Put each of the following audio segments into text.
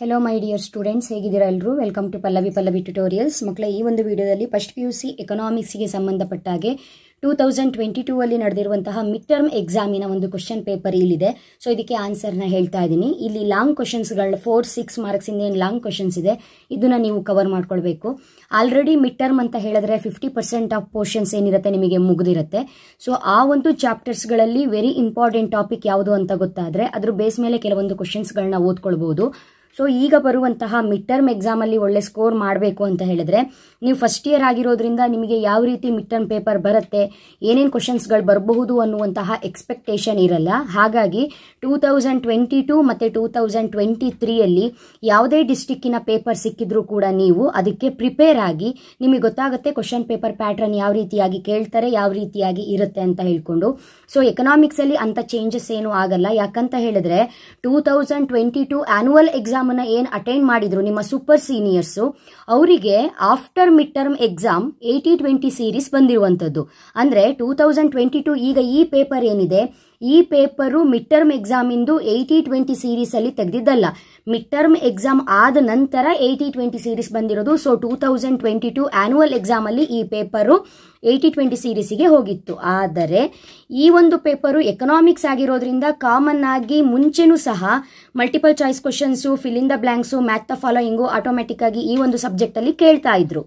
Hello my dear students ಹೇಗಿದ್ದೀರಾ ಎಲ್ಲರೂ welcome to Pallavi Pallavi tutorials ಮಕ್ಕಳ ಈ ಒಂದು ವಿಡಿಯೋದಲ್ಲಿ ಫಸ್ಟ್ ಪಿ ಯು ಸಿ ಎಕನಾಮಿಕ್ಸ್ಗೆ ಸಂಬಂಧಪಟ್ಟ ಹಾಗೆ ಟೂ ತೌಸಂಡ್ ಟ್ವೆಂಟಿ ಟೂ ಅಲ್ಲಿ ನಡೆದಿರುವಂತಹ ಮಿಡ್ ಟರ್ಮ್ ಎಕ್ಸಾಮಿನ ಒಂದು ಕ್ವಶನ್ ಪೇಪರ್ ಇಲ್ಲಿದೆ ಸೊ ಇದಕ್ಕೆ ಆನ್ಸರ್ನ ಹೇಳ್ತಾ ಇದ್ದೀನಿ ಇಲ್ಲಿ ಲಾಂಗ್ ಕ್ವಶನ್ಸ್ಗಳ ಫೋರ್ ಸಿಕ್ಸ್ ಇಂದ ಏನು ಲಾಂಗ್ ಕ್ವಶನ್ಸ್ ಇದೆ ಇದನ್ನ ನೀವು ಕವರ್ ಮಾಡ್ಕೊಳ್ಬೇಕು ಆಲ್ರೆಡಿ ಮಿಡ್ ಟರ್ಮ್ ಅಂತ ಹೇಳಿದ್ರೆ ಫಿಫ್ಟಿ ಪರ್ಸೆಂಟ್ ಆಫ್ ಪೋರ್ಷನ್ಸ್ ಏನಿರುತ್ತೆ ನಿಮಗೆ ಮುಗಿದಿರುತ್ತೆ ಸೊ ಆ ಒಂದು ಚಾಪ್ಟರ್ಸ್ಗಳಲ್ಲಿ ವೆರಿ ಇಂಪಾರ್ಟೆಂಟ್ ಟಾಪಿಕ್ ಯಾವುದು ಅಂತ ಗೊತ್ತಾದರೆ ಅದ್ರ ಬೇಸ್ ಮೇಲೆ ಕೆಲವೊಂದು ಕ್ವಶನ್ಸ್ಗಳನ್ನ ಓದ್ಕೊಳ್ಬಹುದು ಸೊ ಈಗ ಬರುವಂತಹ ಮಿಡ್ ಟರ್ಮ್ ಎಕ್ಸಾಮಲ್ಲಿ ಒಳ್ಳೆ ಸ್ಕೋರ್ ಮಾಡಬೇಕು ಅಂತ ಹೇಳಿದ್ರೆ ನೀವು ಫಸ್ಟ್ ಇಯರ್ ಆಗಿರೋದ್ರಿಂದ ನಿಮಗೆ ಯಾವ ರೀತಿ ಮಿಡ್ ಟರ್ಮ್ ಪೇಪರ್ ಬರುತ್ತೆ ಏನೇನು ಕ್ವಶನ್ಸ್ಗಳು ಬರಬಹುದು ಅನ್ನುವಂತಹ ಎಕ್ಸ್ಪೆಕ್ಟೇಷನ್ ಇರಲ್ಲ ಹಾಗಾಗಿ ಟೂ ತೌಸಂಡ್ ಟ್ವೆಂಟಿ ಟೂ ಮತ್ತೆ ಟೂ ತೌಸಂಡ್ ಟ್ವೆಂಟಿ ತ್ರೀಯಲ್ಲಿ ಯಾವುದೇ ಡಿಸ್ಟಿಕ್ಕಿನ ಪೇಪರ್ ಸಿಕ್ಕಿದ್ರೂ ಕೂಡ ನೀವು ಅದಕ್ಕೆ ಪ್ರಿಪೇರ್ ಆಗಿ ನಿಮಗೆ ಗೊತ್ತಾಗುತ್ತೆ ಕ್ವಶನ್ ಪೇಪರ್ ಪ್ಯಾಟರ್ನ್ ಯಾವ ರೀತಿಯಾಗಿ ಕೇಳ್ತಾರೆ ಯಾವ ರೀತಿಯಾಗಿ ಇರುತ್ತೆ ಅಂತ ಹೇಳ್ಕೊಂಡು ಸೊ ಅಲ್ಲಿ ಅಂಥ ಚೇಂಜಸ್ ಏನೂ ಆಗಲ್ಲ ಯಾಕಂತ ಹೇಳಿದ್ರೆ two thousand twenty two annual exam ಏನ್ ಏನು ಅಟೆಂಡ್ ಮಾಡಿದ್ರು ನಿಮ್ಮ ಸೂಪರ್ ಸೀನಿಯರ್ಸ್ ಅವರಿಗೆ after mid term exam eighty twenty series ಬಂದಿರುವಂತದ್ದು ಅಂದ್ರೆ ಟೂ ತೌಸಂಡ್ ಟ್ವೆಂಟಿ ಟು ಈಗ ಈ ಪೇಪರ್ ಏನಿದೆ ಈ ಪೇಪರು ಮಿಡ್ ಟರ್ಮ್ ಎಕ್ಸಾಮ್ ಇಂದು ಏಯ್ಟಿ ಟ್ವೆಂಟಿ ಅಲ್ಲಿ ತೆಗೆದಿದ್ದಲ್ಲ ಮಿಡ್ ಟರ್ಮ್ ಎಕ್ಸಾಮ್ ಆದ ನಂತರ ಏಯ್ಟಿ ಟ್ವೆಂಟಿ ಸೀರೀಸ್ ಬಂದಿರೋದು so two thousand twenty annual exam ಅಲ್ಲಿ ಈ ಪೇಪರು ಏಯ್ಟಿ ಟ್ವೆಂಟಿ ಸೀರೀಸಿಗೆ ಹೋಗಿತ್ತು ಆದರೆ ಈ ಒಂದು ಪೇಪರು ಎಕನಾಮಿಕ್ಸ್ ಆಗಿರೋದ್ರಿಂದ ಕಾಮನ್ ಆಗಿ ಮುಂಚೆನೂ ಸಹ multiple choice questions fill in the blanks match the following ಆಗಿ ಈ ಒಂದು ಸಬ್ಜೆಕ್ಟಲ್ಲಿ ಕೇಳ್ತಾ ಇದ್ರು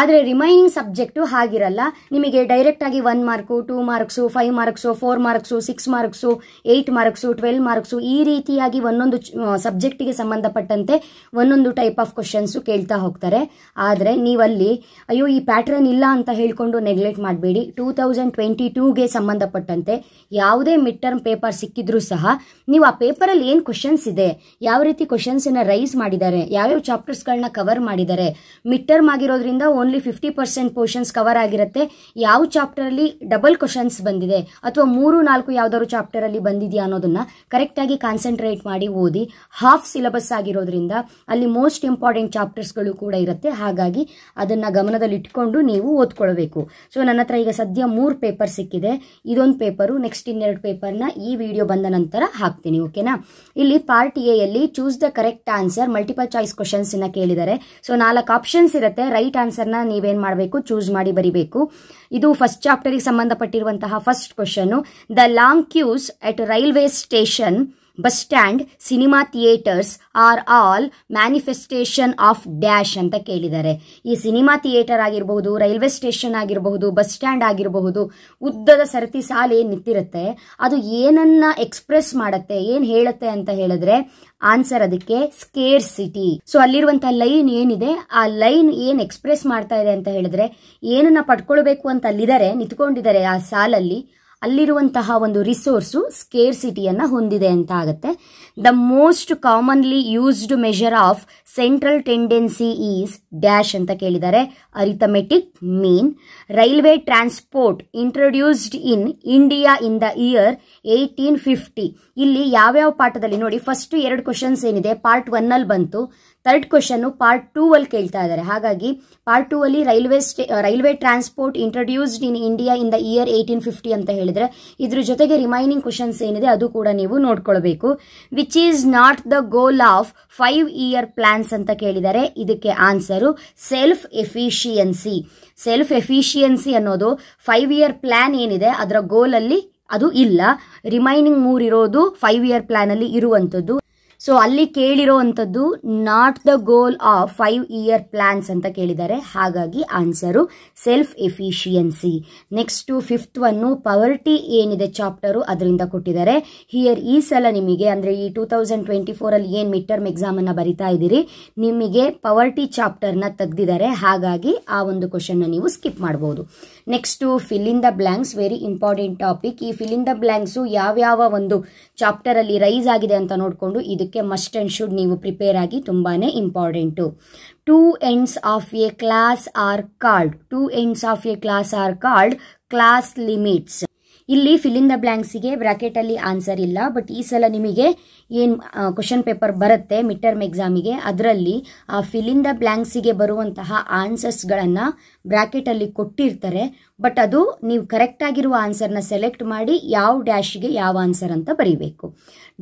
ಆದರೆ ರಿಮೈನಿಂಗ್ ಸಬ್ಜೆಕ್ಟು ಹಾಗಿರಲ್ಲ ನಿಮಗೆ ಡೈರೆಕ್ಟ್ ಆಗಿ one mark two marks five marks four marks six marks eight marks twelve marks ಈ ರೀತಿಯಾಗಿ ಒಂದೊಂದು ಸಬ್ಜೆಕ್ಟಿಗೆ ಸಂಬಂಧಪಟ್ಟಂತೆ ಒಂದೊಂದು ಟೈಪ್ ಆಫ್ ಕ್ವಶನ್ಸು ಕೇಳ್ತಾ ಹೋಗ್ತಾರೆ ಆದರೆ ನೀವಲ್ಲಿ ಅಯ್ಯೋ ಈ ಪ್ಯಾಟ್ರನ್ ಇಲ್ಲ ಅಂತ ಹೇಳಿಕೊಂಡು ನೆಗ್ಲೆಕ್ಟ್ ಮಾಡಬೇಡಿ ಟೂ ತೌಸಂಡ್ ಟ್ವೆಂಟಿ ಟೂಗೆ ಸಂಬಂಧಪಟ್ಟಂತೆ ಯಾವುದೇ ಮಿಡ್ ಟರ್ಮ್ ಪೇಪರ್ ಸಿಕ್ಕಿದ್ರೂ ಸಹ ನೀವು ಆ ಪೇಪರಲ್ಲಿ ಏನು ಕ್ವಶನ್ಸ್ ಇದೆ ಯಾವ ರೀತಿ ಕ್ವಶನ್ಸನ್ನು ರೈಸ್ ಮಾಡಿದ್ದಾರೆ ಯಾವ್ಯಾವ ಚಾಪ್ಟರ್ಸ್ಗಳನ್ನ ಕವರ್ ಮಾಡಿದ್ದಾರೆ ಮಿಡ್ ಟರ್ಮ್ ಆಗಿರೋದ್ರಿಂದ only fifty percent portions cover ಆಗಿರುತ್ತೆ ಯಾವ ಚಾಪ್ಟರ್ ಅಲ್ಲಿ ಡಬಲ್ ಕ್ವಶನ್ಸ್ ಬಂದಿದೆ ಅಥವಾ ಮೂರು ನಾಲ್ಕು ಚಾಪ್ಟರ್ ಅಲ್ಲಿ ಬಂದಿದೆಯಾ ಕರೆಕ್ಟ್ ಕರೆಕ್ಟಾಗಿ ಕಾನ್ಸಂಟ್ರೇಟ್ ಮಾಡಿ ಓದಿ ಹಾಫ್ ಸಿಲೆಬಸ್ ಆಗಿರೋದ್ರಿಂದ ಅಲ್ಲಿ ಮೋಸ್ಟ್ ಇಂಪಾರ್ಟೆಂಟ್ ಗಳು ಕೂಡ ಇರುತ್ತೆ ಹಾಗಾಗಿ ಅದನ್ನು ಗಮನದಲ್ಲಿಟ್ಕೊಂಡು ನೀವು ಓದ್ಕೊಳ್ಬೇಕು ಸೊ ನನ್ನ ಹತ್ರ ಈಗ ಸದ್ಯ ಮೂರು ಪೇಪರ್ ಸಿಕ್ಕಿದೆ ಇದೊಂದು ಪೇಪರು ನೆಕ್ಸ್ಟ್ ಇನ್ನೆರಡು ಪೇಪರ್ನ ಈ ವಿಡಿಯೋ ಬಂದ ನಂತರ ಹಾಕ್ತೀನಿ ಓಕೆನಾ ಇಲ್ಲಿ ಪಾರ್ಟ್ ಎ ಯಲ್ಲಿ choose the correct answer multiple choice questions ಕೇಳಿದರೆ ಸೊ ನಾಲ್ಕು ಆಪ್ಷನ್ಸ್ ಇರುತ್ತೆ ರೈಟ್ ಆನ್ಸರ್ ಆನ್ಸರ್ನ ನೀವೇನು ಮಾಡಬೇಕು ಚೂಸ್ ಮಾಡಿ ಬರಿಬೇಕು ಇದು ಫಸ್ಟ್ ಚಾಪ್ಟರ್ಗೆ ಸಂಬಂಧಪಟ್ಟಿರುವಂತಹ first question the long queues at railway station bus stand cinema theatres are all manifestation of dash ಅಂತ ಕೇಳಿದ್ದಾರೆ ಈ ಸಿನಿಮಾ ಥಿಯೇಟರ್ ಆಗಿರಬಹುದು ರೈಲ್ವೆ ಸ್ಟೇಷನ್ ಆಗಿರಬಹುದು ಬಸ್ ಸ್ಟ್ಯಾಂಡ್ ಆಗಿರಬಹುದು ಉದ್ದದ ಸರತಿ ಸಾಲ ಏನ್ ನಿಂತಿರುತ್ತೆ ಅದು ಏನನ್ನ ಎಕ್ಸ್ಪ್ರೆಸ್ ಮಾಡುತ್ತೆ ಏನ್ ಹೇಳುತ್ತೆ ಅಂತ ಹೇಳಿದ್ರೆ ಆನ್ಸರ್ ಅದಕ್ಕೆ ಸ್ಕೇರ್ ಸಿಟಿ ಸೊ ಅಲ್ಲಿರುವಂತಹ ಲೈನ್ ಏನಿದೆ ಆ ಲೈನ್ ಏನ್ ಎಕ್ಸ್ಪ್ರೆಸ್ ಮಾಡ್ತಾ ಇದೆ ಅಂತ ಹೇಳಿದ್ರೆ ಏನನ್ನ ಪಡ್ಕೊಳ್ಬೇಕು ಅಂತ ಅಲ್ಲಿದ್ದಾರೆ ನಿಂತ್ಕೊಂಡಿದ್ದಾರೆ ಆ ಸಾಲಲ್ಲಿ ಅಲ್ಲಿರುವಂತಹ ಒಂದು ರಿಸೋರ್ಸು ಸ್ಕೇರ್ ಹೊಂದಿದೆ ಅಂತ ಆಗುತ್ತೆ the most commonly used measure of central tendency is dash ಅಂತ ಕೇಳಿದ್ದಾರೆ arithmetic mean railway transport introduced in India in the year eighteen fifty ಇಲ್ಲಿ ಯಾವ್ಯಾವ ಪಾಠದಲ್ಲಿ ನೋಡಿ ಫಸ್ಟ್ ಎರಡು ಕ್ವಶನ್ಸ್ ಏನಿದೆ ಪಾರ್ಟ್ ಒನ್ನಲ್ಲಿ ಬಂತು ಥರ್ಡ್ ಕ್ವಶನ್ನು ಪಾರ್ಟ್ ಟೂ ಅಲ್ಲಿ ಕೇಳ್ತಾ ಇದ್ದಾರೆ ಹಾಗಾಗಿ ಪಾರ್ಟ್ ಟೂ ಅಲ್ಲಿ railway stay railway transport introduced in India in the year eighteen fifty ಅಂತ ಹೇಳಿದ್ರೆ ಇದ್ರ ಜೊತೆಗೆ ರಿಮೈನಿಂಗ್ ಕ್ವಶನ್ಸ್ ಏನಿದೆ ಅದು ಕೂಡ ನೀವು ನೋಡ್ಕೊಳ್ಬೇಕು which is not the goal of five year plans ಅಂತ ಕೇಳಿದರೆ ಇದಕ್ಕೆ answer self efficiency self efficiency ಅನ್ನೋದು ಫೈವ್ ಇಯರ್ ಪ್ಲಾನ್ ಏನಿದೆ ಅದರ ಗೋಲಲ್ಲಿ ಅದು ಇಲ್ಲ ರಿಮೈನಿಂಗ್ ಇರೋದು ಫೈವ್ ಇಯರ್ ಪ್ಲಾನ್ ಅಲ್ಲಿ ಇರುವಂಥದ್ದು ಸೊ ಅಲ್ಲಿ ಕೇಳಿರೋ ಅಂಥದ್ದು not the goal of five year plans ಅಂತ ಕೇಳಿದ್ದಾರೆ ಹಾಗಾಗಿ answer self efficiency next fifth one poverty ಏನಿದೆ ಚಾಪ್ಟರು ಅದರಿಂದ ಕೊಟ್ಟಿದ್ದಾರೆ ಹಿಯರ್ ಈ ಸಲ ನಿಮಗೆ ಅಂದರೆ ಈ ಟೂ ತೌಸಂಡ್ ಟ್ವೆಂಟಿ ಫೋರಲ್ಲಿ ಏನು ಮಿಡ್ ಟರ್ಮ್ ಎಕ್ಸಾಮನ್ನು ಬರಿತಾ ಇದ್ದೀರಿ ನಿಮಗೆ ಪವರ್ಟಿ ಚಾಪ್ಟರ್ನ ತೆಗೆದಿದ್ದಾರೆ ಹಾಗಾಗಿ ಆ ಒಂದು ಕ್ವಶನ್ನ ನೀವು ಸ್ಕಿಪ್ ಮಾಡ್ಬೋದು next fill in the blanks very important topic ಈ ಫಿಲ್ ಇನ್ ದ ಬ್ಲ್ಯಾಂಕ್ಸು ಯಾವ್ಯಾವ ಒಂದು ಚಾಪ್ಟರಲ್ಲಿ ರೈಸ್ ಆಗಿದೆ ಅಂತ ನೋಡಿಕೊಂಡು ಇದಕ್ಕೆ ಅದಕ್ಕೆ ಮಸ್ಟ್ ಅಂಡ್ ಶುಡ್ ನೀವು ಪ್ರಿಪೇರ್ ಆಗಿ ತುಂಬಾನೇ important two ends of a class are called two ends of a class are called class limits ಇಲ್ಲಿ ಫಿಲ್ ದ ಬ್ಲ್ಯಾಂಕ್ಸಿಗೆ ಬ್ರಾಕೆಟಲ್ಲಿ ಆನ್ಸರ್ ಇಲ್ಲ ಬಟ್ ಈ ಸಲ ನಿಮಗೆ ಏನು ಕ್ವಶನ್ ಪೇಪರ್ ಬರುತ್ತೆ ಮಿಡ್ ಟರ್ಮ್ ಎಕ್ಸಾಮಿಗೆ ಅದರಲ್ಲಿ ಆ ಫಿಲ್ ದ ಬ್ಲ್ಯಾಂಕ್ಸಿಗೆ ಬರುವಂತಹ ಆನ್ಸರ್ಸ್ಗಳನ್ನು ಬ್ರಾಕೆಟಲ್ಲಿ ಕೊಟ್ಟಿರ್ತಾರೆ ಬಟ್ ಅದು ನೀವು ಕರೆಕ್ಟಾಗಿರುವ ಆನ್ಸರ್ನ ಸೆಲೆಕ್ಟ್ ಮಾಡಿ ಯಾವ ಡ್ಯಾಶ್ಗೆ ಯಾವ ಆನ್ಸರ್ ಅಂತ ಬರೀಬೇಕು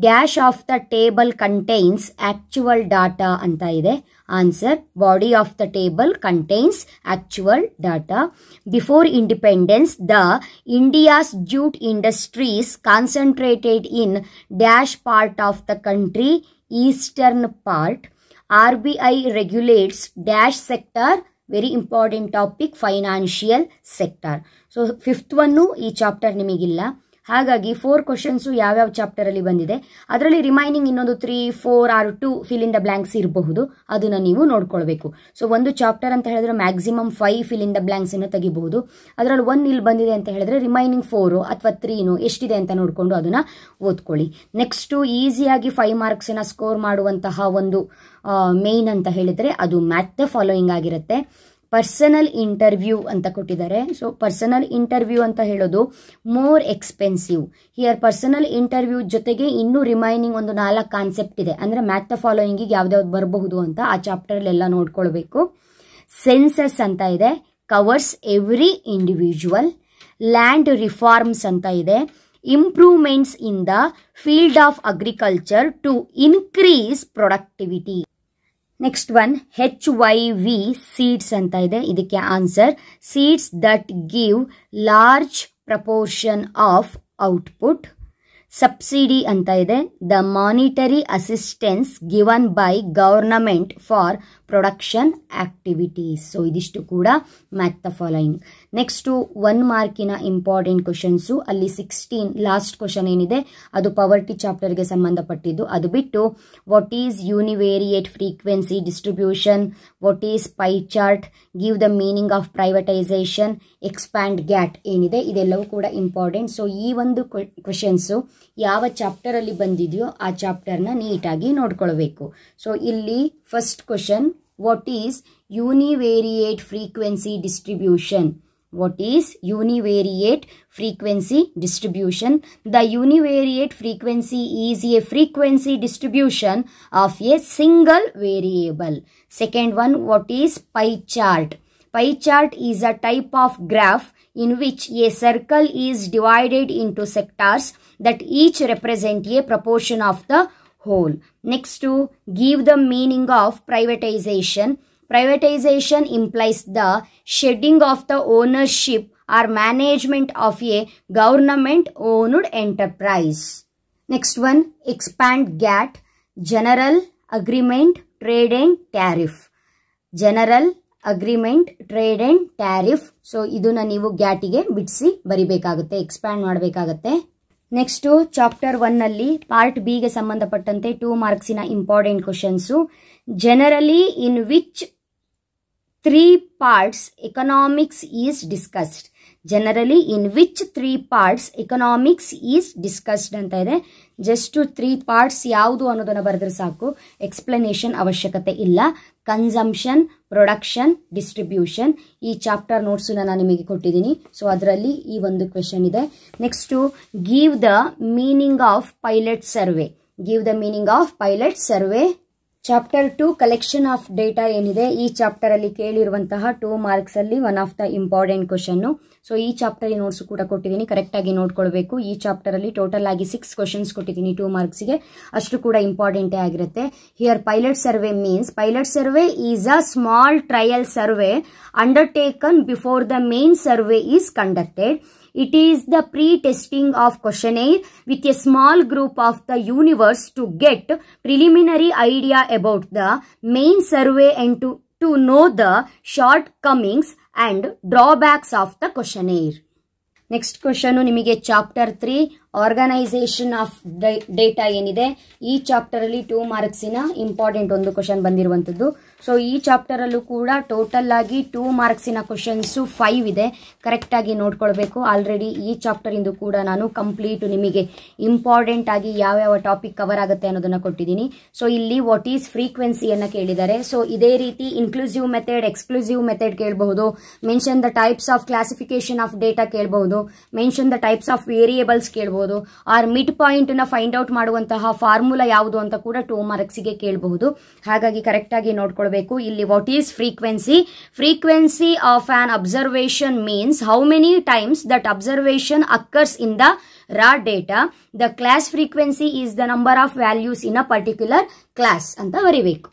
dash of the table contains actual data ಅಂತ ಇದೆ answer body of the table contains actual data before independence the India's jute industries concentrated in dash part of the country eastern part R B I regulates dash sector very important topic financial sector so fifth ಒಂದು ಈ chapter ನಿಮಗಿಲ್ಲ ಹಾಗಾಗಿ four questions ಯಾವ್ಯಾವ ಅಲ್ಲಿ ಬಂದಿದೆ ಅದರಲ್ಲಿ remaining ಇನ್ನೊಂದು three four or two fill in the blanks ಇರಬಹುದು ಅದನ್ನ ನೀವು ನೋಡ್ಕೊಳ್ಬೇಕು ಸೊ ಒಂದು ಚಾಪ್ಟರ್ ಅಂತ ಹೇಳಿದ್ರೆ maximum five fill in the ಅನ್ನು ತೆಗಿಬಹುದು ಅದರಲ್ಲಿ ಒನ್ ಇಲ್ಲಿ ಬಂದಿದೆ ಅಂತ ಹೇಳಿದ್ರೆ ರಿಮೈನಿಂಗ್ ಫೋರು ಅಥವಾ ತ್ರೀನು ಎಷ್ಟಿದೆ ಅಂತ ನೋಡಿಕೊಂಡು ಅದನ್ನ ಓದ್ಕೊಳ್ಳಿ ನೆಕ್ಸ್ಟು ಈಸಿಯಾಗಿ ಫೈವ್ ಅನ್ನ ಸ್ಕೋರ್ ಮಾಡುವಂತಹ ಒಂದು ಮೇನ್ ಅಂತ ಹೇಳಿದ್ರೆ ಅದು ಮ್ಯಾಥ್ ದ ಫಾಲೋಯಿಂಗ್ ಆಗಿರುತ್ತೆ ಪರ್ಸನಲ್ ಇಂಟರ್ವ್ಯೂ ಅಂತ ಕೊಟ್ಟಿದ್ದಾರೆ ಸೊ ಪರ್ಸನಲ್ ಇಂಟರ್ವ್ಯೂ ಅಂತ ಹೇಳೋದು more expensive here personal interview ಜೊತೆಗೆ ಇನ್ನೂ ರಿಮೈನಿಂಗ್ ಒಂದು ನಾಲ್ಕು ಕಾನ್ಸೆಪ್ಟ್ ಇದೆ ಅಂದರೆ ಮ್ಯಾಥ್ ದ ಫಾಲೋಯಿಂಗಿಗೆ ಯಾವ್ದಾವ್ದು ಬರಬಹುದು ಅಂತ ಆ ಚಾಪ್ಟರ್ಲೆಲ್ಲ ನೋಡ್ಕೊಳ್ಬೇಕು ಸೆನ್ಸಸ್ ಅಂತ ಇದೆ covers every individual land reforms ಅಂತ ಇದೆ improvements in the field of agriculture to increase productivity next one H Y V seeds ಅಂತ ಇದೆ ಇದಕ್ಕೆ answer seeds that give large proportion of output subsidy ಅಂತ ಇದೆ the monetary assistance given by government for production activities so ಇದಿಷ್ಟು ಕೂಡ match the following next one ಮಾರ್ಕಿನ important questions ಅಲ್ಲಿ sixteen last question ಏನಿದೆ ಅದು ಪವರ್ಟಿ ಚಾಪ್ಟರ್ಗೆ ಸಂಬಂಧಪಟ್ಟಿದ್ದು ಅದು ಬಿಟ್ಟು what is univariate frequency distribution what is pie chart give the meaning of privatization expand GATT ಏನಿದೆ ಇದೆಲ್ಲವೂ ಕೂಡ ಇಂಪಾರ್ಟೆಂಟ್ ಸೊ ಈ ಒಂದು ಕ್ವಶನ್ಸು ಯಾವ ಚಾಪ್ಟರಲ್ಲಿ ಬಂದಿದೆಯೋ ಆ ಚಾಪ್ಟರ್ನ ನೀಟಾಗಿ ನೋಡ್ಕೊಳ್ಬೇಕು ಸೊ ಇಲ್ಲಿ first question what is univariate frequency distribution What is univariate frequency distribution? The univariate frequency is a frequency distribution of a single variable. Second one, what is pie chart? Pie chart is a type of graph in which a circle is divided into sectors that each represent a proportion of the whole. Next to give the meaning of privatization. Privatization implies the shedding of the ownership or management of a government owned enterprise next one expand GATT general agreement trade and tariff general agreement trade and tariff so ಇದನ್ನ ನೀವು ಗ್ಯಾಟಿಗೆ ಬಿಡಿಸಿ ಬರಿಬೇಕಾಗುತ್ತೆ expand ಮಾಡಬೇಕಾಗತ್ತೆ next chapter ನಲ್ಲಿ part ಗೆ ಸಂಬಂಧಪಟ್ಟಂತೆ two ಮಾರ್ಕ್ಸಿನ important questions generally in which three parts economics is discussed generally in which three parts economics is discussed ಅಂತ ಇದೆ ಜಸ್ಟ್ ತ್ರೀ ಪಾರ್ಟ್ಸ್ ಯಾವುದು ಅನ್ನೋದನ್ನು ಬರೆದ್ರೆ ಸಾಕು ಎಕ್ಸ್ಪ್ಲನೇಷನ್ ಅವಶ್ಯಕತೆ ಇಲ್ಲ ಕನ್ಸಂಪ್ಷನ್ ಪ್ರೊಡಕ್ಷನ್ ಡಿಸ್ಟ್ರಿಬ್ಯೂಷನ್ ಈ ಚಾಪ್ಟರ್ ನೋಟ್ಸನ್ನು ನಾನು ನಿಮಗೆ ಕೊಟ್ಟಿದ್ದೀನಿ ಸೊ ಅದರಲ್ಲಿ ಈ ಒಂದು ಕ್ವೆಶನ್ ಇದೆ next give the meaning of pilot survey give the meaning of pilot survey chapter two collection of data ಏನಿದೆ ಈ ಚಾಪ್ಟರ್ ಅಲ್ಲಿ ಕೇಳಿರುವಂತಹ ಟೂ ಮಾರ್ಕ್ಸ್ ಅಲ್ಲಿ one of the important question so ಈ ಚಾಪ್ಟರ್ ನೋಟ್ಸ್ ಕೂಡ ಕೊಟ್ಟಿದ್ದೀನಿ ಕರೆಕ್ಟ್ ಆಗಿ ನೋಡ್ಕೊಳ್ಬೇಕು ಈ ಚಾಪ್ಟರ್ ಅಲ್ಲಿ ಟೋಟಲ್ ಆಗಿ ಸಿಕ್ಸ್ ಕ್ವಶನ್ಸ್ ಕೊಟ್ಟಿದ್ದೀನಿ ಟೂ ಮಾರ್ಕ್ಸ್ ಅಷ್ಟು ಕೂಡ ಇಂಪಾರ್ಟೆಂಟೇ ಆಗಿರುತ್ತೆ here pilot survey means pilot survey is a small trial survey undertaken before the main survey is conducted it is the pre testing of questionnaire with a small group of the universe to get preliminary idea about the main survey and to know the shortcomings and drawbacks of the questionnaire next question ನಿಮಗೆ chapter three organisation of data ಏನಿದೆ ಈ chapter ಅಲ್ಲಿ two marks important ಒಂದು question ಬಂದಿರುವಂತದ್ದು so ಈ ಅಲ್ಲೂ ಕೂಡ total ಆಗಿ ಟೂ ಮಾರ್ಕ್ಸಿನ ಕ್ವಶನ್ಸು ಫೈವ್ ಇದೆ ಕರೆಕ್ಟಾಗಿ ನೋಡ್ಕೊಳ್ಬೇಕು ಆಲ್ರೆಡಿ ಈ ಚಾಪ್ಟರಿಂದು ಕೂಡ ನಾನು ಕಂಪ್ಲೀಟ್ ನಿಮಗೆ ಇಂಪಾರ್ಟೆಂಟ್ ಆಗಿ ಯಾವ ಯಾವ ಟಾಪಿಕ್ ಕವರ್ ಆಗುತ್ತೆ ಅನ್ನೋದನ್ನ ಕೊಟ್ಟಿದ್ದೀನಿ ಸೊ ಇಲ್ಲಿ ವಾಟ್ ಈಸ್ ಫ್ರೀಕ್ವೆನ್ಸಿಯನ್ನು ಕೇಳಿದ್ದಾರೆ ಸೊ ಇದೇ ರೀತಿ ಇನ್ಕ್ಲೂಸಿವ್ ಮೆಥಡ್ ಎಕ್ಸ್ಕ್ಲೂಸಿವ್ ಮೆಥಡ್ ಕೇಳಬಹುದು mention the types of classification of data ಕೇಳಬಹುದು mention the types of variables ಕೇಳಬಹುದು ಆರ್ ಮಿಡ್ ಪಾಯಿಂಟ್ನ ಫೈಂಡ್ ಔಟ್ ಮಾಡುವಂತಹ ಫಾರ್ಮುಲಾ ಯಾವುದು ಅಂತ ಕೂಡ ಟೂ ಗೆ ಕೇಳಬಹುದು ಹಾಗಾಗಿ ಕರೆಕ್ಟಾಗಿ ನೋಡ್ಕೊಳ್ಬೇಕು ಮಾಡಬೇಕು ಇಲ್ಲಿ what is frequency frequency of an observation means how many times that observation occurs in the raw data the class frequency is the number of values in a particular class ಅಂತ ಬರಿಬೇಕು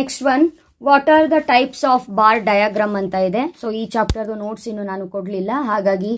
next one what are the types of bar diagram ಅಂತ ಇದೆ so ಈ chapter notes ಇನ್ನು ನಾನು ಕೊಡಲಿಲ್ಲ ಹಾಗಾಗಿ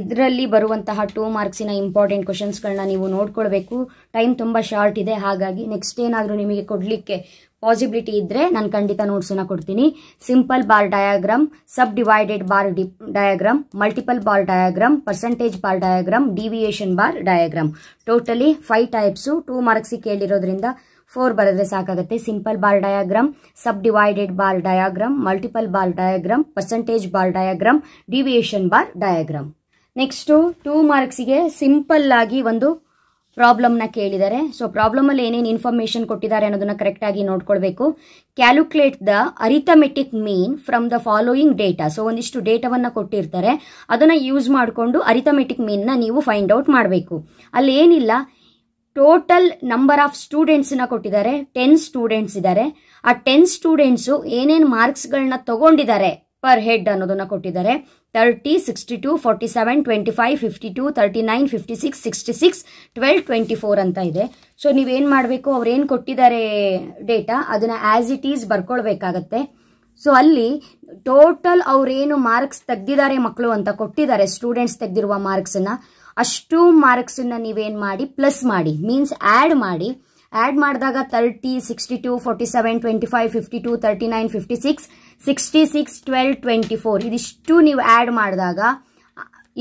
ಇದರಲ್ಲಿ ಬರುವಂತಹ ಟೂ ಮಾರ್ಕ್ಸಿನ ಇಂಪಾರ್ಟೆಂಟ್ ಕ್ವಶನ್ಸ್ಗಳನ್ನ ನೀವು ನೋಡ್ಕೊಳ್ಬೇಕು ಟೈಮ್ ತುಂಬ ಶಾರ್ಟ್ ಇದೆ ಹಾಗಾಗಿ ನೆಕ್ಸ್ಟ್ ಏನಾದರೂ ನಿಮಗೆ ಕೊಡಲಿಕ್ಕೆ ಪಾಸಿಬಿಲಿಟಿ ಇದ್ರೆ ನಾನು ಖಂಡಿತ ನೋಟ್ಸನ್ನ ಕೊಡ್ತೀನಿ simple bar diagram sub divided bar D diagram multiple bar diagram percentage bar diagram deviation bar diagram totally five types two ಮಾರ್ಕ್ಸಿಗೆ ಕೇಳಿರೋದ್ರಿಂದ ಫೋರ್ ಬರೆದ್ರೆ ಸಾಕಾಗುತ್ತೆ simple bar diagram sub divided bar diagram multiple bar diagram percentage bar diagram deviation bar diagram next two ಮಾರ್ಕ್ಸಿಗೆ simple ಆಗಿ ಒಂದು ಪ್ರಾಬ್ಲಮ್ನ ಕೇಳಿದ್ದಾರೆ so ಪ್ರಾಬ್ಲಮಲ್ಲಿ ಏನೇನು information ಕೊಟ್ಟಿದ್ದಾರೆ ಅನ್ನೋದನ್ನ ಕರೆಕ್ಟಾಗಿ ನೋಡ್ಕೊಳ್ಬೇಕು calculate the arithmetic mean from the following data so ಒಂದಿಷ್ಟು ಡೇಟಾವನ್ನು ಕೊಟ್ಟಿರ್ತಾರೆ ಅದನ್ನು ಯೂಸ್ ಮಾಡಿಕೊಂಡು ಅರಿಥಮೆಟಿಕ್ ಮೀನ್ನ ನೀವು ಫೈಂಡ್ ಔಟ್ ಮಾಡಬೇಕು ಅಲ್ಲಿ ಏನಿಲ್ಲ ಟೋಟಲ್ ನಂಬರ್ ಆಫ್ ಸ್ಟೂಡೆಂಟ್ಸನ್ನ ಕೊಟ್ಟಿದ್ದಾರೆ ಟೆನ್ ಸ್ಟೂಡೆಂಟ್ಸ್ ಇದ್ದಾರೆ ಆ ಟೆನ್ ಸ್ಟೂಡೆಂಟ್ಸು ಏನೇನು ಮಾರ್ಕ್ಸ್ಗಳನ್ನ ತಗೊಂಡಿದ್ದಾರೆ ಪರ್ ಹೆಡ್ ಅನ್ನೋದನ್ನ ಕೊಟ್ಟಿದ್ದಾರೆ thirty sixty two forty seven twenty five fifty two thirty nine fifty six sixty six twelve twenty four ಅಂತ ಇದೆ ಸೊ ನೀವೇನು ಮಾಡಬೇಕು ಅವ್ರೇನು ಕೊಟ್ಟಿದ್ದಾರೆ ಡೇಟಾ ಅದನ್ನು ಆ್ಯಸ್ ಇಟ್ ಈಸ್ ಬರ್ಕೊಳ್ಬೇಕಾಗತ್ತೆ ಸೊ ಅಲ್ಲಿ ಟೋಟಲ್ ಅವರೇನು ಮಾರ್ಕ್ಸ್ ತೆಗ್ದಿದ್ದಾರೆ ಮಕ್ಕಳು ಅಂತ ಕೊಟ್ಟಿದ್ದಾರೆ ಸ್ಟೂಡೆಂಟ್ಸ್ ತೆಗೆದಿರುವ ಮಾರ್ಕ್ಸನ್ನು ಅಷ್ಟು ಮಾರ್ಕ್ಸನ್ನು ನೀವೇನು ಮಾಡಿ ಪ್ಲಸ್ ಮಾಡಿ ಮೀನ್ಸ್ ಆ್ಯಡ್ ಮಾಡಿ ಆ್ಯಡ್ ಮಾಡಿದಾಗ thirty sixty two forty seven twenty five fifty two thirty nine fifty six sixty six twelve twenty four ಇದಿಷ್ಟು ನೀವು ಆ್ಯಡ್ ಮಾಡಿದಾಗ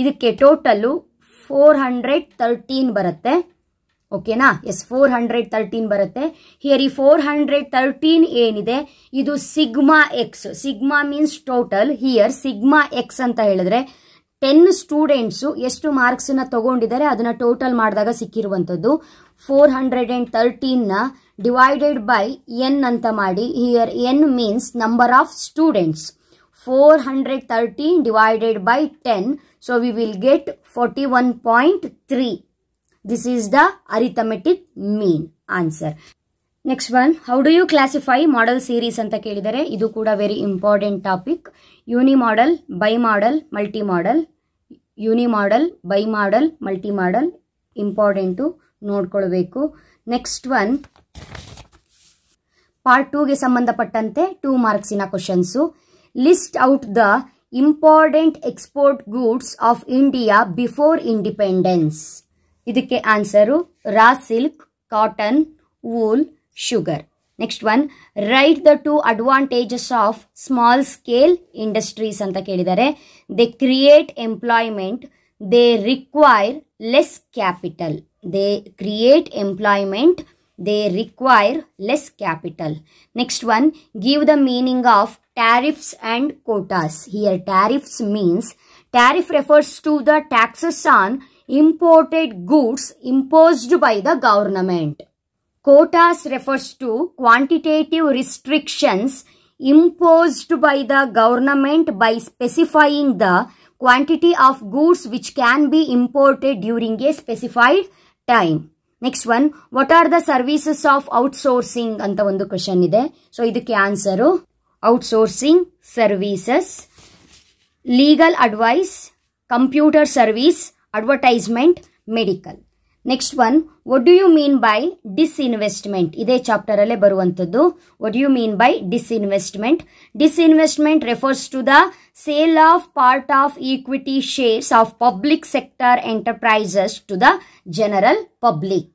ಇದಕ್ಕೆ ಟೋಟಲ್ಲು ಫೋರ್ ಹಂಡ್ರೆಡ್ ತರ್ಟೀನ್ ಬರುತ್ತೆ ಓಕೆನಾ ಎಸ್ ಫೋರ್ ಹಂಡ್ರೆಡ್ ತರ್ಟೀನ್ ಬರುತ್ತೆ ಹಿಯರ್ ಈ ಫೋರ್ ಹಂಡ್ರೆಡ್ ತರ್ಟೀನ್ ಏನಿದೆ ಇದು sigma X sigma means total here sigma X ಅಂತ ಹೇಳಿದ್ರೆ ಟೆನ್ ಸ್ಟೂಡೆಂಟ್ಸು ಎಷ್ಟು ಮಾರ್ಕ್ಸನ್ನ ತಗೊಂಡಿದ್ದಾರೆ ಅದನ್ನ ಟೋಟಲ್ ಮಾಡಿದಾಗ ಸಿಕ್ಕಿರುವಂಥದ್ದು ಫೋರ್ ಹಂಡ್ರೆಡ್ ಆ್ಯಂಡ್ ತರ್ಟೀನ್ನ ಡಿವೈಡೆಡ್ ಬೈ ಎನ್ ಅಂತ ಮಾಡಿ here N means number of students four hundred thirteen divided by ten so we will get forty one point three this is the arithmetic mean answer next one how do you classify modal series ಅಂತ ಕೇಳಿದರೆ ಇದು ಕೂಡ very important topic unimodal bimodal multimodal unimodal bimodal multimodal important ನೋಡ್ಕೊಳ್ಬೇಕು next one part ಟೂಗೆ ಸಂಬಂಧಪಟ್ಟಂತೆ two ಮಾರ್ಕ್ಸಿನ questions list out the important export goods of India before independence ಇದಕ್ಕೆ answer raw silk cotton wool sugar next one write the two advantages of small scale industries ಅಂತ ಕೇಳಿದರೆ they create employment they require less capital they create employment They require less capital. Next one, give the meaning of tariffs and quotas. Here tariffs means, tariff refers to the taxes on imported goods imposed by the government. Quotas refers to quantitative restrictions imposed by the government by specifying the quantity of goods which can be imported during a specified time. Next one what are the services of outsourcing ಅಂತ ಒಂದು ಕ್ವಶನ್ ಇದೆ so ಇದಕ್ಕೆ answer outsourcing services legal advice computer service advertisement medical next one what do you mean by disinvestment ಇದೇ chapter ಅಲ್ಲೇ ಬರುವಂಥದ್ದು what you mean by disinvestment disinvestment refers to the sale of part of equity shares of public sector enterprises to the general public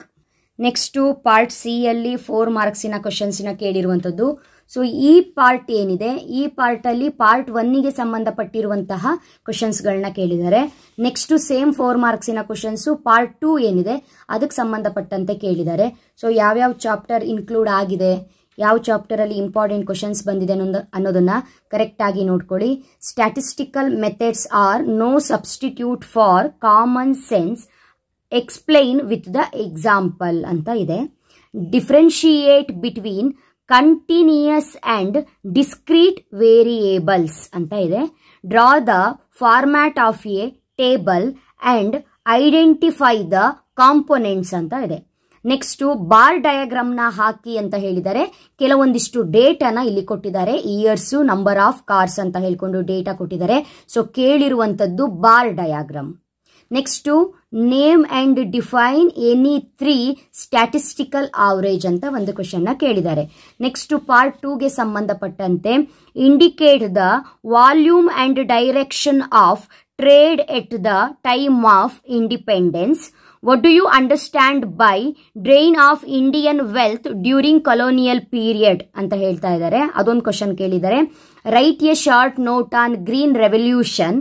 next part C ಅಲ್ಲಿ four ಮಾರ್ಕ್ಸಿನ ಕ್ವಶನ್ಸಿನ ಕೇಳಿರುವಂಥದ್ದು so ಈ part ಏನಿದೆ ಈ part ಅಲ್ಲಿ part ಒನ್ನಿಗೆ ಸಂಬಂಧಪಟ್ಟಿರುವಂತಹ ಕ್ವಶನ್ಸ್ಗಳನ್ನ ಕೇಳಿದ್ದಾರೆ ನೆಕ್ಸ್ಟ್ ಸೇಮ್ ಫೋರ್ ಮಾರ್ಕ್ಸಿನ ಕ್ವಶನ್ಸ್ ಪಾರ್ಟ್ ಟೂ ಏನಿದೆ ಅದಕ್ಕೆ ಸಂಬಂಧಪಟ್ಟಂತೆ ಕೇಳಿದ್ದಾರೆ ಸೊ ಯಾವ್ಯಾವ ಚಾಪ್ಟರ್ ಇನ್ಕ್ಲೂಡ್ ಆಗಿದೆ ಯಾವ ಚಾಪ್ಟರ್ ಅಲ್ಲಿ ಇಂಪಾರ್ಟೆಂಟ್ ಕ್ವಶನ್ಸ್ ಬಂದಿದೆ ಅನ್ನೋದನ್ನ ಕರೆಕ್ಟ್ ಆಗಿ ನೋಡ್ಕೊಳ್ಳಿ statistical methods are no substitute for common sense explain with the example ಅಂತ ಇದೆ differentiate between continuous and discrete variables ಅಂತ ಇದೆ draw the format of a table and identify the components ಅಂತ ಇದೆ ನೆಕ್ಸ್ಟು ಬಾರ್ ಡಯಾಗ್ರಾಮ್ನ ಹಾಕಿ ಅಂತ ಹೇಳಿದರೆ ಕೆಲವೊಂದಿಷ್ಟು ಡೇಟನ ಇಲ್ಲಿ ಕೊಟ್ಟಿದ್ದಾರೆ ಇಯರ್ಸು ನಂಬರ್ ಆಫ್ ಕಾರ್ಸ್ ಅಂತ ಹೇಳಿಕೊಂಡು ಡೇಟಾ ಕೊಟ್ಟಿದ್ದಾರೆ ಸೊ ಕೇಳಿರುವಂಥದ್ದು bar diagram next name and define any three statistical average ಅಂತ ಒಂದು ಕ್ವಶನ್ನ ಕೇಳಿದ್ದಾರೆ ನೆಕ್ಸ್ಟ್ ಪಾರ್ಟ್ ಟೂಗೆ ಸಂಬಂಧಪಟ್ಟಂತೆ indicate the volume and direction of trade at the time of independence what do you understand by drain of Indian wealth during colonial period ಅಂತ ಹೇಳ್ತಾ ಇದ್ದಾರೆ ಅದೊಂದು ಕ್ವಶನ್ ಕೇಳಿದ್ದಾರೆ write a short note on green revolution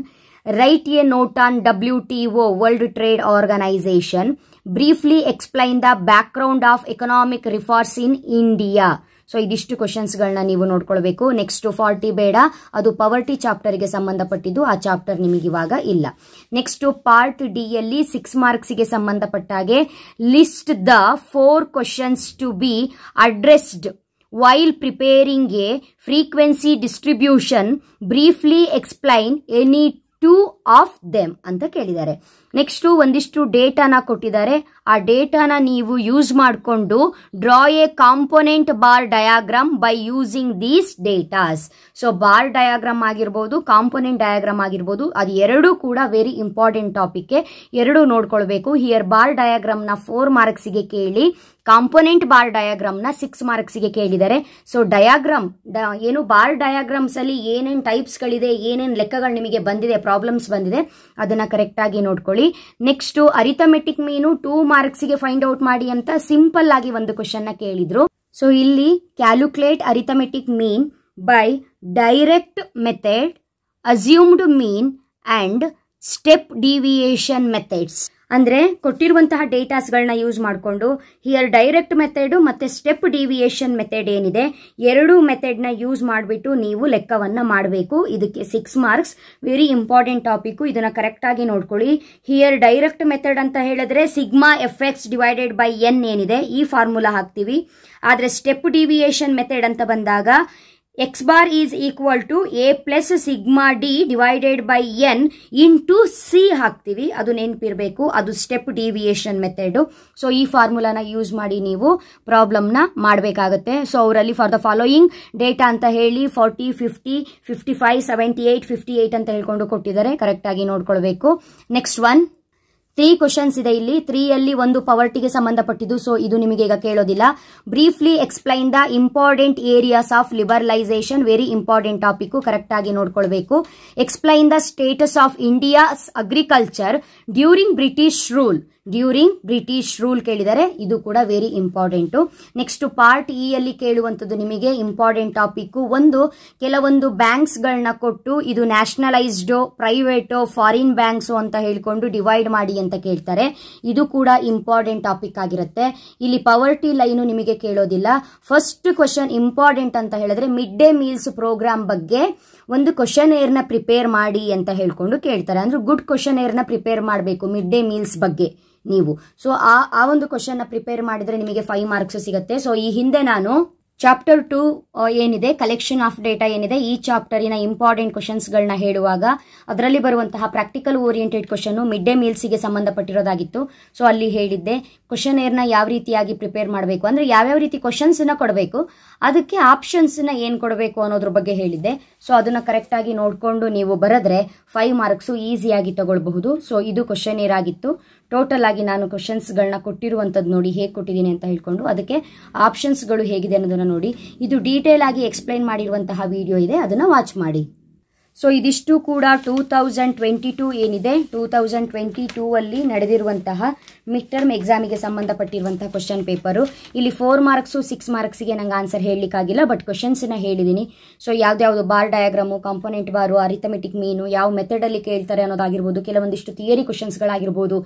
write a a W T O world trade organisation briefly explain the background of economic reforms in India so ಇದಿಷ್ಟು ಕ್ವಶನ್ಸ್ಗಳನ್ನ ನೀವು ನೋಡ್ಕೊಳ್ಬೇಕು next forty ಬೇಡ ಅದು ಪವರ್ಟಿ ಚಾಪ್ಟರ್ಗೆ ಸಂಬಂಧಪಟ್ಟಿದ್ದು ಆ ಚಾಪ್ಟರ್ ನಿಮಗೆ ಇವಾಗ ಇಲ್ಲ ನೆಕ್ಸ್ಟ್ ಪಾರ್ಟ್ ಡಿಯಲ್ಲಿ ಸಿಕ್ಸ್ ಮಾರ್ಕ್ಸ್ಗೆ ಸಂಬಂಧಪಟ್ಟಾಗೆ list the four questions to be addressed while preparing a frequency distribution briefly explain any two of them ಅಂತ ಕೇಳಿದ್ದಾರೆ ನೆಕ್ಸ್ಟು ಒಂದಿಷ್ಟು ಡೇಟಾನ ಕೊಟ್ಟಿದ್ದಾರೆ ಆ ಡೇಟಾನ ನೀವು ಯೂಸ್ ಮಾಡಿಕೊಂಡು draw a component bar diagram by using these datas so bar diagram ಆಗಿರ್ಬೋದು component diagram ಆಗಿರ್ಬೋದು ಅದು ಎರಡೂ ಕೂಡ ವೆರಿ ಇಂಪಾರ್ಟೆಂಟ್ ಟಾಪಿಕ್ಗೆ ಎರಡೂ ನೋಡ್ಕೊಳ್ಬೇಕು ಹಿಯರ್ ಬಾರ್ ಡಯಾಗ್ರಾಮ್ನ ಫೋರ್ ಮಾರ್ಕ್ಸ್ಗೆ ಕೇಳಿ ಕಾಂಪೊನೆಂಟ್ ಬಾರ್ ಡಯಾಗ್ರಾಮ್ನ ಸಿಕ್ಸ್ ಗೆ ಕೇಳಿದ್ದಾರೆ ಸೊ ಡಯಾಗ್ರಾಮ್ ಏನು ಬಾರ್ ಡಯಾಗ್ರಾಮ್ಸ್ ಅಲ್ಲಿ ಏನೇನು ಟೈಪ್ಸ್ಗಳಿದೆ ಏನೇನು ಲೆಕ್ಕಗಳು ನಿಮಗೆ ಬಂದಿದೆ ಪ್ರಾಬ್ಲಮ್ಸ್ ಬಂದಿದೆ ಕರೆಕ್ಟ್ ಕರೆಕ್ಟಾಗಿ ನೋಡ್ಕೊಳ್ಳಿ next arithmetic mean two marks ಗೆ ಫೈಂಡ್ ಔಟ್ ಮಾಡಿ ಅಂತ ಸಿಂಪಲ್ ಆಗಿ ಒಂದು ಕ್ವಶನ್ ನ ಕೇಳಿದ್ರು ಸೊ ಇಲ್ಲಿ calculate arithmetic mean by direct method assumed mean and step deviation methods ಅಂದರೆ ಕೊಟ್ಟಿರುವಂತಹ ಡೇಟಾಸ್ಗಳನ್ನ ಯೂಸ್ ಮಾಡಿಕೊಂಡು ಹಿಯರ್ ಡೈರೆಕ್ಟ್ ಮೆಥೆಡು ಮತ್ತು ಸ್ಟೆಪ್ ಡಿವಿಯೇಷನ್ ಮೆಥಡ್ ಏನಿದೆ ಎರಡೂ ಮೆಥೆಡ್ನ ಯೂಸ್ ಮಾಡಿಬಿಟ್ಟು ನೀವು ಲೆಕ್ಕವನ್ನು ಮಾಡಬೇಕು ಇದಕ್ಕೆ six marks very important topic ಇದನ್ನು ಕರೆಕ್ಟಾಗಿ ನೋಡ್ಕೊಳ್ಳಿ ಹಿಯರ್ ಡೈರೆಕ್ಟ್ ಮೆಥಡ್ ಅಂತ ಹೇಳಿದ್ರೆ sigma F X divided by N ಏನಿದೆ ಈ ಫಾರ್ಮುಲಾ ಹಾಕ್ತೀವಿ ಆದರೆ ಸ್ಟೆಪ್ ಡಿವಿಯೇಷನ್ ಮೆಥಡ್ ಅಂತ ಬಂದಾಗ x bar is equal to a plus sigma d divided by n into c ಹಾಕ್ತೀವಿ ಅದು ನೆನಪಿರಬೇಕು ಅದು ಸ್ಟೆಪ್ ಡಿವಿಯೇಷನ್ ಮೆಥಡು ಸೊ ಈ ಫಾರ್ಮುಲಾನ ಯೂಸ್ ಮಾಡಿ ನೀವು ಪ್ರಾಬ್ಲಮ್ನ ಮಾಡಬೇಕಾಗುತ್ತೆ ಸೊ ಅವರಲ್ಲಿ ಫಾರ್ ದ ಫಾಲೋಯಿಂಗ್ ಡೇಟಾ ಅಂತ ಹೇಳಿ forty fifty fifty five seventy eight fifty eight ಅಂತ ಹೇಳ್ಕೊಂಡು ಕೊಟ್ಟಿದ್ದಾರೆ ಕರೆಕ್ಟಾಗಿ ನೋಡ್ಕೊಳ್ಬೇಕು ನೆಕ್ಸ್ಟ್ ಒನ್ ತ್ರೀ ಕ್ವಶನ್ಸ್ ಇದೆ ಇಲ್ಲಿ ತ್ರೀಯಲ್ಲಿ ಅಲ್ಲಿ ಒಂದು ಪವರ್ಟಿಗೆ ಸಂಬಂಧಪಟ್ಟಿದ್ದು ಸೊ ಇದು ನಿಮಗೆ ಈಗ ಕೇಳೋದಿಲ್ಲ briefly explain the important areas of liberalisation very important topic correct ಆಗಿ ನೋಡ್ಕೊಳ್ಬೇಕು explain the status of India's agriculture during British rule during British rule ಕೇಳಿದರೆ ಇದು ಕೂಡ very important next part E ಅಲ್ಲಿ ಕೇಳುವಂಥದ್ದು ನಿಮಗೆ ಇಂಪಾರ್ಟೆಂಟ್ ಟಾಪಿಕ್ ಒಂದು ಕೆಲವೊಂದು ಬ್ಯಾಂಕ್ಸ್ಗಳನ್ನ ಕೊಟ್ಟು ಇದು ನ್ಯಾಷನಲೈಸ್ಡು ಪ್ರೈವೇಟು ಫಾರಿನ್ ಬ್ಯಾಂಕ್ಸು ಅಂತ ಹೇಳಿಕೊಂಡು ಡಿವೈಡ್ ಮಾಡಿ ಅಂತ ಕೇಳ್ತಾರೆ ಇದು ಕೂಡ ಇಂಪಾರ್ಟೆಂಟ್ ಟಾಪಿಕ್ ಆಗಿರುತ್ತೆ ಇಲ್ಲಿ ಪವರ್ಟಿ ಲೈನು ನಿಮಗೆ ಕೇಳೋದಿಲ್ಲ ಫಸ್ಟ್ ಕ್ವಶನ್ ಇಂಪಾರ್ಟೆಂಟ್ ಅಂತ ಹೇಳಿದ್ರೆ ಮಿಡ್ ಡೇ ಮೀಲ್ಸ್ ಪ್ರೋಗ್ರಾಮ್ ಬಗ್ಗೆ ಒಂದು ಕ್ವಶನ್ ಏರ್ನ ಪ್ರಿಪೇರ್ ಮಾಡಿ ಅಂತ ಹೇಳ್ಕೊಂಡು ಕೇಳ್ತಾರೆ ಅಂದ್ರೆ ಗುಡ್ ಕ್ವಶನ್ ಏರ್ನ ಪ್ರಿಪೇರ್ ಮಾಡಬೇಕು ಮಿಡ್ ಡೇ ಮೀಲ್ಸ್ ಬಗ್ಗೆ ನೀವು ಸೊ ಆ ಆ ಒಂದು ನ ಪ್ರಿಪೇರ್ ಮಾಡಿದ್ರೆ ನಿಮಗೆ ಫೈವ್ ಮಾರ್ಕ್ಸ್ ಸಿಗುತ್ತೆ ಸೊ ಈ ಹಿಂದೆ ನಾನು ಚಾಪ್ಟರ್ ಟು ಏನಿದೆ ಕಲೆಕ್ಷನ್ ಆಫ್ ಡೇಟಾ ಏನಿದೆ ಈ ಚಾಪ್ಟರಿನ ಇಂಪಾರ್ಟೆಂಟ್ ಗಳನ್ನ ಹೇಳುವಾಗ ಅದರಲ್ಲಿ ಬರುವಂತಹ practical oriented question mid day ಗೆ ಸಂಬಂಧಪಟ್ಟಿರೋದಾಗಿತ್ತು ಸೊ ಅಲ್ಲಿ ಹೇಳಿದ್ದೆ ಕ್ವಶನ್ ಏರ್ನ ಯಾವ ರೀತಿಯಾಗಿ ಪ್ರಿಪೇರ್ ಮಾಡಬೇಕು ಅಂದ್ರೆ ಯಾವ್ಯಾವ ರೀತಿ ಕ್ವಶನ್ಸನ್ನ ಕೊಡಬೇಕು ಅದಕ್ಕೆ ಆಪ್ಷನ್ಸನ್ನ ಏನು ಕೊಡಬೇಕು ಅನ್ನೋದ್ರ ಬಗ್ಗೆ ಹೇಳಿದ್ದೆ ಸೊ ಕರೆಕ್ಟ್ ಕರೆಕ್ಟಾಗಿ ನೋಡಿಕೊಂಡು ನೀವು ಬರದ್ರೆ ಫೈವ್ ಮಾರ್ಕ್ಸು ಈಸಿಯಾಗಿ ತಗೊಳ್ಬಹುದು ಸೊ ಇದು ಕ್ವಶನ್ ಏರಾಗಿತ್ತು ಟೋಟಲ್ ಆಗಿ ನಾನು ಕ್ವಶನ್ಸ್ಗಳನ್ನ ಕೊಟ್ಟಿರುವಂಥದ್ದು ನೋಡಿ ಹೇಗೆ ಕೊಟ್ಟಿದ್ದೀನಿ ಅಂತ ಹೇಳ್ಕೊಂಡು ಅದಕ್ಕೆ ಆಪ್ಷನ್ಸ್ಗಳು ಹೇಗಿದೆ ಅನ್ನೋದನ್ನು ನೋಡಿ ಇದು ಡೀಟೇಲ್ ಆಗಿ ಎಕ್ಸ್ಪ್ಲೈನ್ ಮಾಡಿರುವಂತಹ ವಿಡಿಯೋ ಇದೆ ಅದನ್ನು ವಾಚ್ ಮಾಡಿ ಸೊ ಇದಿಷ್ಟು ಕೂಡ ಟೂ ತೌಸಂಡ್ ಟ್ವೆಂಟಿ ಟೂ ಏನಿದೆ ಟೂ ಟ್ವೆಂಟಿ ಟೂ ಅಲ್ಲಿ ನಡೆದಿರುವಂತಹ ಮಿಡ್ ಟರ್ಮ್ ಎಕ್ಸಾಮಿಗೆ ಸಂಬಂಧಪಟ್ಟಿರುವಂತಹ ಕ್ವಶನ್ ಪೇಪರು ಇಲ್ಲಿ ಫೋರ್ ಮಾರ್ಕ್ಸು ಸಿಕ್ಸ್ ಮಾರ್ಕ್ಸ್ಗೆ ನಂಗೆ ಆನ್ಸರ್ ಹೇಳಲಿಕ್ಕಾಗಿಲ್ಲ ಬಟ್ ಕ್ವಶನ್ಸ್ನ ಹೇಳಿದ್ದೀನಿ ಸೊ ಯಾವ್ದಾವುದು bar diagram component bar arithmetic mean ಯಾವ ಮೆಥಡಲ್ಲಿ ಕೇಳ್ತಾರೆ ಅನ್ನೋದಾಗಿರ್ಬೋದು ಕೆಲವೊಂದಿಷ್ಟು ಥಿಯರಿ ಕ್ವಶನ್ಸ್ಗಳಾಗಿರ್ಬೋದು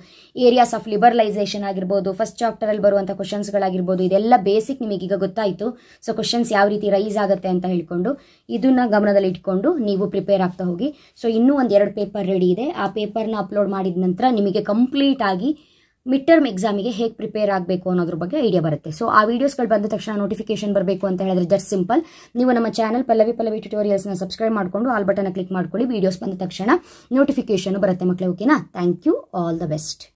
ಏರಿಯಾಸ್ ಆಫ್ ಲಿಬರಲೈಸೇಷನ್ ಆಗಿರ್ಬೋದು ಫಸ್ಟ್ ಚಾಪ್ಟರಲ್ಲಿ ಬರುವಂಥ ಕ್ವಶನ್ಸ್ಗಳಾಗಿರ್ಬೋದು ಇದೆಲ್ಲ ಬೇಸಿಕ್ ನಿಮಗೀಗ ಗೊತ್ತಾಯಿತು ಸೊ ಕ್ವಶನ್ಸ್ ಯಾವ ರೀತಿ ರೈಸ್ ಆಗುತ್ತೆ ಅಂತ ಹೇಳ್ಕೊಂಡು ಇದನ್ನ ಗಮನದಲ್ಲಿ ಇಟ್ಕೊಂಡು ನೀವು ಪ್ರಿಪೇರ್ ಆಗ್ತಾ ಹೋಗಿ ಸೊ ಇನ್ನೂ ಒಂದು ಎರಡು ಪೇಪರ್ ರೆಡಿ ಇದೆ ಆ ಪೇಪರ್ನ ಅಪ್ಲೋಡ್ ಮಾಡಿದ ನಂತರ ನಿಮಗೆ ಕಂಪ್ಲೀಟ್ ಆಗಿ ಮಿಡ್ ಟರ್ಮ್ ಎಕ್ಸಾಮಿಗೆ ಹೇಗೆ ಪ್ರಿಪೇರ್ ಆಗಬೇಕು ಅನ್ನೋದ್ರ ಬಗ್ಗೆ ಐಡಿಯಾ ಬರುತ್ತೆ ಸೊ ಆ ವಿಡಿಯೋಸ್ಗಳು ಬಂದ ತಕ್ಷಣ ನೋಟಿಫಿಕೇಶನ್ ಬರಬೇಕು ಅಂತ ಹೇಳಿದ್ರೆ ಜಸ್ಟ್ ಸಿಂಪಲ್ ನೀವು ನಮ್ಮ ಚಾನಲ್ ಪಲ್ಲವಿ ಪಲ್ಲವಿ ಟ್ಯೂಟೋರಿಯಲ್ಸ್ನ ಸಬ್ಸ್ಕ್ರೈಬ್ ಮಾಡಿಕೊಂಡು ಆಲ್ ಬಟನ್ ಕ್ಲಿಕ್ ಮಾಡ್ಕೊಳ್ಳಿ ವಿಡಿಯೋಸ್ ಬಂದ ತಕ್ಷಣ ನೋಟಿಫಿಕೇಶನ್ ಬರುತ್ತೆ ಮಕ್ಕಳು ಓಕೆನಾ thank you all the best